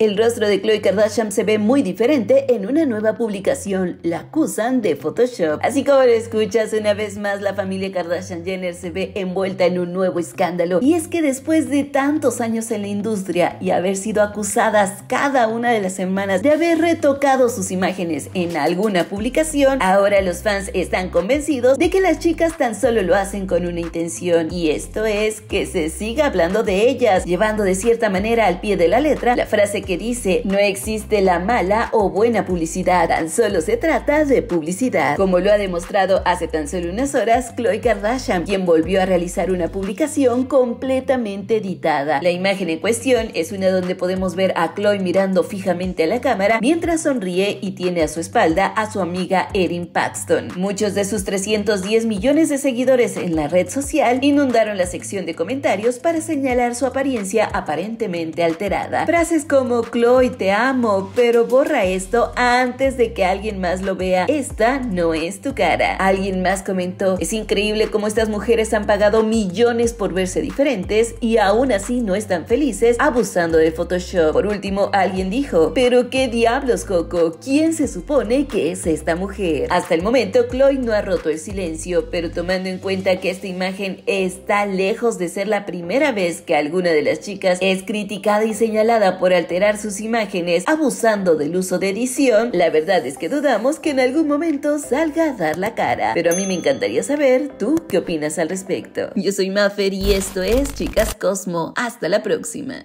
El rostro de Khloe Kardashian se ve muy diferente en una nueva publicación, la acusan de Photoshop. Así como lo escuchas, una vez más la familia Kardashian Jenner se ve envuelta en un nuevo escándalo. Y es que después de tantos años en la industria y haber sido acusadas cada una de las semanas de haber retocado sus imágenes en alguna publicación, ahora los fans están convencidos de que las chicas tan solo lo hacen con una intención. Y esto es que se siga hablando de ellas, llevando de cierta manera al pie de la letra la frase que que dice, no existe la mala o buena publicidad, tan solo se trata de publicidad. Como lo ha demostrado hace tan solo unas horas Chloe Kardashian, quien volvió a realizar una publicación completamente editada. La imagen en cuestión es una donde podemos ver a Chloe mirando fijamente a la cámara mientras sonríe y tiene a su espalda a su amiga Erin Paxton. Muchos de sus 310 millones de seguidores en la red social inundaron la sección de comentarios para señalar su apariencia aparentemente alterada. Frases como Chloe, te amo, pero borra esto antes de que alguien más lo vea. Esta no es tu cara. Alguien más comentó, es increíble cómo estas mujeres han pagado millones por verse diferentes y aún así no están felices abusando de Photoshop. Por último, alguien dijo, pero qué diablos, Coco, ¿quién se supone que es esta mujer? Hasta el momento, Chloe no ha roto el silencio, pero tomando en cuenta que esta imagen está lejos de ser la primera vez que alguna de las chicas es criticada y señalada por alterar sus imágenes abusando del uso de edición, la verdad es que dudamos que en algún momento salga a dar la cara. Pero a mí me encantaría saber tú qué opinas al respecto. Yo soy Maffer y esto es Chicas Cosmo. Hasta la próxima.